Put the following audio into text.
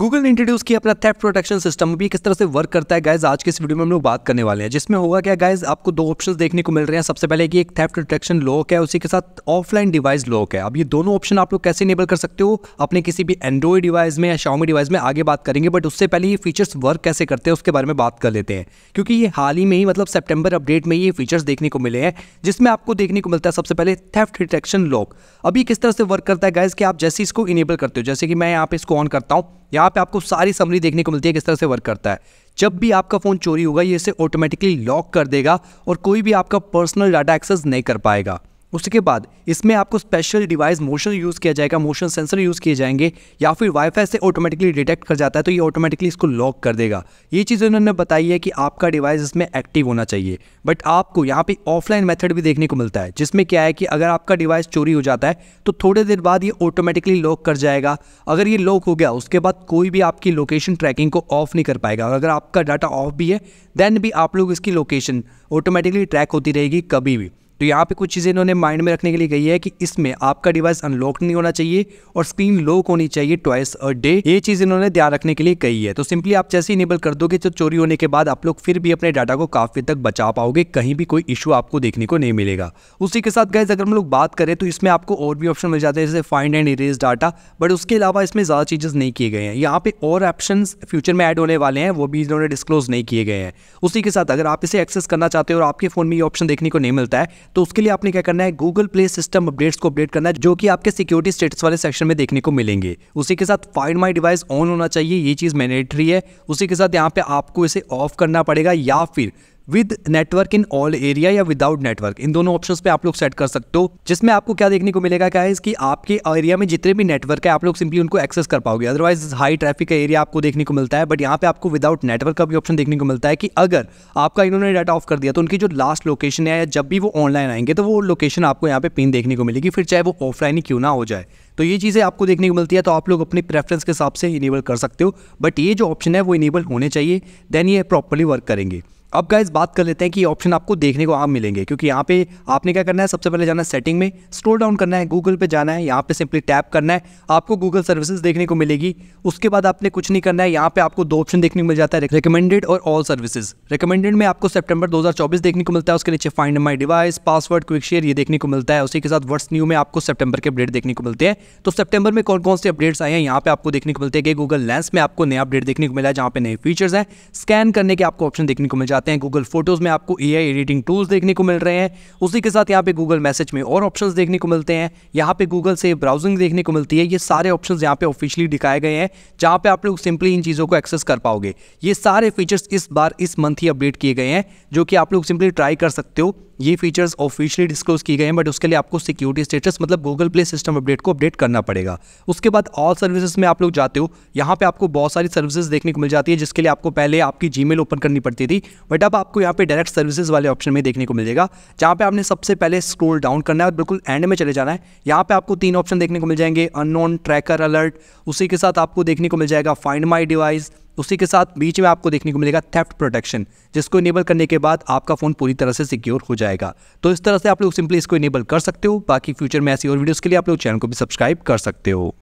Google ने introduce किया अपना थेफ्ट प्रोटेक्शन सिस्टम भी किस तरह से वर्क करता है गाइज आज के इस वीडियो में हम लोग बात करने वाले हैं जिसमें होगा क्या गाइज आपको दो ऑप्शन देखने को मिल रहे हैं सबसे पहले कि एक थेफ्ट प्रोटेक्शन लॉक है उसी के साथ ऑफलाइन डिवाइस लॉक है अब ये दोनों ऑप्शन आप लोग कैसे इनेबल कर सकते हो अपने किसी भी एंड्रॉइड डिवाइस में या शाउमी डिवाइस में आगे बात करेंगे बट उससे पहले ये फीचर्स वर्क कैसे करते हैं उसके बारे में बात कर लेते हैं क्योंकि ये हाल ही में ही मतलब सेप्टेम्बर अपडेट में ये फीचर्स देखने को मिले हैं जिसमें आपको देखने को मिलता है सबसे पहले थेफ्ट प्रोटेक्शन लॉक अभी किस तरह से वर्क करता है गाइज कि आप जैसे इसको इनेबल करते हो जैसे कि मैं यहाँ पे इसको ऑन करता हूँ या यहाँ पे आपको सारी समरी देखने को मिलती है किस तरह से वर्क करता है जब भी आपका फ़ोन चोरी होगा ये इसे ऑटोमेटिकली लॉक कर देगा और कोई भी आपका पर्सनल डाटा एक्सेस नहीं कर पाएगा उसके बाद इसमें आपको स्पेशल डिवाइस मोशन यूज़ किया जाएगा मोशन सेंसर यूज़ किए जाएंगे या फिर वाईफाई से ऑटोमेटिकली डिटेक्ट कर जाता है तो ये ऑटोमेटिकली इसको लॉक कर देगा ये चीज़ उन्होंने बताई है कि आपका डिवाइस इसमें एक्टिव होना चाहिए बट आपको यहाँ पे ऑफलाइन मेथड भी देखने को मिलता है जिसमें क्या है कि अगर आपका डिवाइस चोरी हो जाता है तो थोड़े देर बाद ये ऑटोमेटिकली लॉक कर जाएगा अगर ये लॉक हो गया उसके बाद कोई भी आपकी लोकेशन ट्रैकिंग को ऑफ नहीं कर पाएगा अगर आपका डाटा ऑफ भी है देन भी आप लोग इसकी लोकेशन ऑटोमेटिकली ट्रैक होती रहेगी कभी भी तो यहाँ पे कुछ चीज़ें इन्होंने माइंड में रखने के लिए कही है कि इसमें आपका डिवाइस अनलॉक नहीं होना चाहिए और स्क्रीन लॉक होनी चाहिए ट्वाइस अ डे ये चीज़ इन्होंने ध्यान रखने के लिए कही है तो सिंपली आप जैसे इनेबल कर दोगे तो चोरी होने के बाद आप लोग फिर भी अपने डाटा को काफ़ी तक बचा पाओगे कहीं भी कोई इशू आपको देखने को नहीं मिलेगा उसी के साथ गैस अगर हम लोग बात करें तो इसमें आपको और भी ऑप्शन मिल जाते हैं जैसे find and erase data but उसके अलावा इसमें ज़्यादा चीज़ें नहीं किए गए हैं यहाँ पे और ऑप्शन फ्यूचर में ऐड होने वाले हैं वो भी इन्होंने डिस्क्लोज नहीं किए गए हैं उसी के साथ अगर आप इसे एक्सेस करना चाहते हो और आपके फ़ोन में ये ऑप्शन देखने को नहीं मिलता है तो उसके लिए आपने क्या करना है गूगल प्ले सिस्टम अपडेट्स को अपडेट करना है जो कि आपके सिक्योरिटी स्टेटस वाले सेक्शन में देखने को मिलेंगे उसी के साथ फाइंड माई डिवाइस ऑन होना चाहिए ये चीज़ मैनेटरी है उसी के साथ यहाँ पे आपको इसे ऑफ करना पड़ेगा या फिर with network in all area या विदाउट नेटवर्क इन दोनों ऑप्शन पे आप लोग सेट कर सकते हो जिसमें आपको क्या देखने को मिलेगा क्या है इसकी आपके एरिया में जितने भी नेटवर्क है आप लोग सिंपली उनको एक्सेस कर पाओगे अदरवाइज हाई ट्रैफिक का एरिया आपको देखने को मिलता है बट यहाँ पे आपको विदाउट नेटवर्क का भी ऑप्शन देखने को मिलता है कि अगर आपका इन्होंने डाटा ऑफ कर दिया तो उनकी जो लास्ट लोकेशन है या जब भी वो ऑनलाइन आएंगे तो वो लोकेशन आपको यहाँ पे पिन देखने को मिलेगी फिर चाहे वो ऑफलाइन ही क्यों ना हो जाए तो ये चीज़ें आपको देखने को मिलती है तो आप लोग अपनी प्रेफरेंस के हिसाब से इनेबल कर सकते हो बट ये जो ऑप्शन है वो इनेबल होने चाहिए देन ये प्रॉपरली वर्क करेंगे अब गाइज बात कर लेते हैं कि ऑप्शन आपको देखने को आप मिलेंगे क्योंकि यहाँ पे आपने क्या करना है सबसे पहले जाना है सेटिंग में स्क्रोल डाउन करना है गूगल पे जाना है यहाँ पे सिंपली टैप करना है आपको गूगल सर्विसेज देखने को मिलेगी उसके बाद आपने कुछ नहीं करना है यहाँ पे आपको दो ऑप्शन देखने को मिल जाता है रिकमेंडेड और ऑल सर्विसेज रिकमेंडेड में आपको सेप्टेम्बर दो देखने को मिलता है उसके नीचे find my device password quick share ये देखने को मिलता है उसी के साथ वर्ष न्यू में आपको सेप्टेम्बर के अपडेट देखने को मिलते हैं तो सेप्टेम्बर में कौन कौन से अपडेट्स आए हैं यहाँ पे आपको देखने को मिलते हैं गूगल लेंस में आपको नया अपडेट देखने को मिला है जहाँ पे नए फीचर्स हैं स्कैन करने के आपको ऑप्शन देखने को मिल जाता है आते हैं गूगल फोटोज़ में आपको ए एडिटिंग टूल्स देखने को मिल रहे हैं उसी के साथ यहाँ पे गूगल मैसेज में और ऑप्शंस देखने को मिलते हैं यहाँ पे गूगल से ब्राउजिंग देखने को मिलती है ये सारे ऑप्शन यहाँ पे ऑफिशियली दिखाए गए हैं जहाँ पे आप लोग सिंपली इन चीज़ों को एक्सेस कर पाओगे ये सारे फीचर्स इस बार इस मंथ ही अपडेट किए गए हैं जो कि आप लोग सिंपली ट्राई कर सकते हो ये फीचर्स ऑफिशियली डिस्क्लोज की गए हैं बट उसके लिए आपको सिक्योरिटी स्टेटस मतलब गूगल प्ले सिस्टम अपडेट को अपडेट करना पड़ेगा उसके बाद ऑल सर्विसेज में आप लोग जाते हो यहाँ पे आपको बहुत सारी सर्विसेज देखने को मिल जाती है जिसके लिए आपको पहले आपकी जी ओपन करनी पड़ती थी बट अब आपको यहाँ पे डायरेक्ट सर्विसेज वाले ऑप्शन में देखने को मिलेगा जहाँ पे आपने सबसे पहले स्क्रोल डाउन करना है और बिल्कुल एंड में चले जाना है यहाँ पे आपको तीन ऑप्शन देखने को मिल जाएंगे अननोन ट्रैकर अलर्ट उसी के साथ आपको देखने को मिल जाएगा फाइंड माई डिवाइस उसी के साथ बीच में आपको देखने को मिलेगा थेफ्ट प्रोटेक्शन जिसको इनेबल करने के बाद आपका फ़ोन पूरी तरह से सिक्योर हो जाएगा तो इस तरह से आप लोग सिंपली इसको इनेबल कर सकते हो बाकी फ्यूचर में ऐसी और वीडियोज़ के लिए आप लोग चैनल को भी सब्सक्राइब कर सकते हो